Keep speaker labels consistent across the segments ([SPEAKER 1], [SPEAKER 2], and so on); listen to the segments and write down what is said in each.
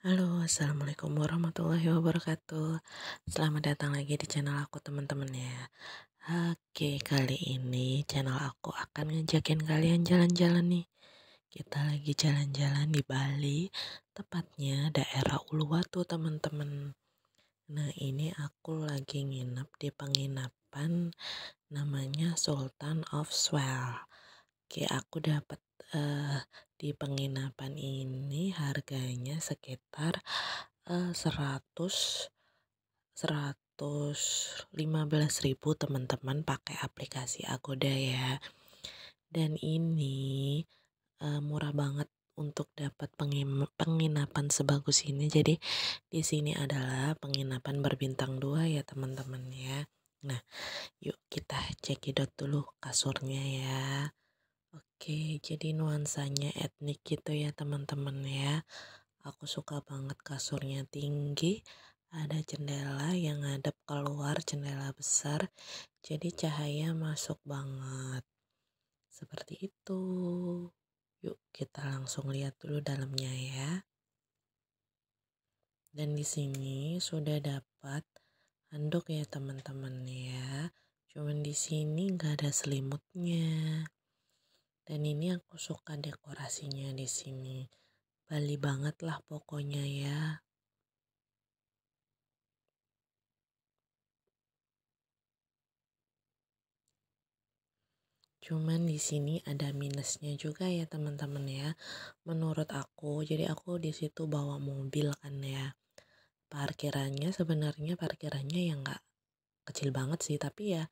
[SPEAKER 1] Halo, assalamualaikum warahmatullahi wabarakatuh. Selamat datang lagi di channel aku, teman-teman. Ya, oke, kali ini channel aku akan ngejakin kalian jalan-jalan nih. Kita lagi jalan-jalan di Bali, tepatnya daerah Uluwatu, teman-teman. Nah, ini aku lagi nginep di penginapan namanya Sultan of Swell. Oke, aku dapat uh, eh, di penginapan ini harganya sekitar uh, 100 115.000 teman-teman pakai aplikasi Agoda ya. Dan ini uh, murah banget untuk dapat penginapan sebagus ini. Jadi di sini adalah penginapan berbintang dua ya teman-teman ya. Nah, yuk kita cekidot dulu kasurnya ya. Oke, jadi nuansanya etnik gitu ya teman-teman ya. Aku suka banget kasurnya tinggi, ada jendela yang ngadep keluar, jendela besar. Jadi cahaya masuk banget. Seperti itu. Yuk, kita langsung lihat dulu dalamnya ya. Dan di sini sudah dapat handuk ya teman-teman ya. Cuman di sini nggak ada selimutnya dan ini aku suka dekorasinya di sini Bali banget lah pokoknya ya Cuman di sini ada minusnya juga ya teman-teman ya. Menurut aku, jadi aku di situ bawa mobil kan ya. Parkirannya sebenarnya parkirannya yang nggak kecil banget sih, tapi ya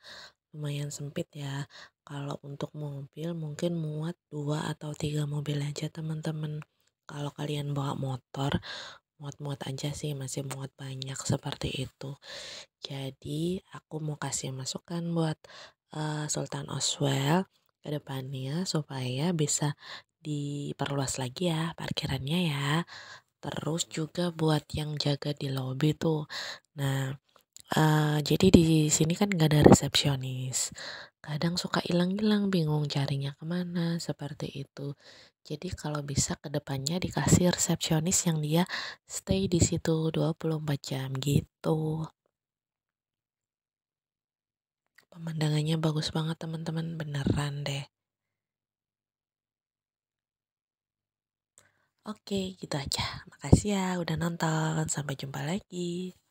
[SPEAKER 1] lumayan sempit ya kalau untuk mobil mungkin muat dua atau tiga mobil aja teman-teman kalau kalian bawa motor muat-muat aja sih masih muat banyak seperti itu jadi aku mau kasih masukan buat uh, Sultan Oswell ke depannya supaya bisa diperluas lagi ya parkirannya ya terus juga buat yang jaga di lobby tuh nah Eh, jadi di sini kan nggak ada resepsionis kadang suka hilang-hilang bingung carinya kemana seperti itu jadi kalau bisa kedepannya dikasih resepsionis yang dia stay di situ 24 jam gitu pemandangannya bagus banget teman-teman beneran deh Oke, gitu aja. Makasih ya udah nonton. Sampai jumpa lagi.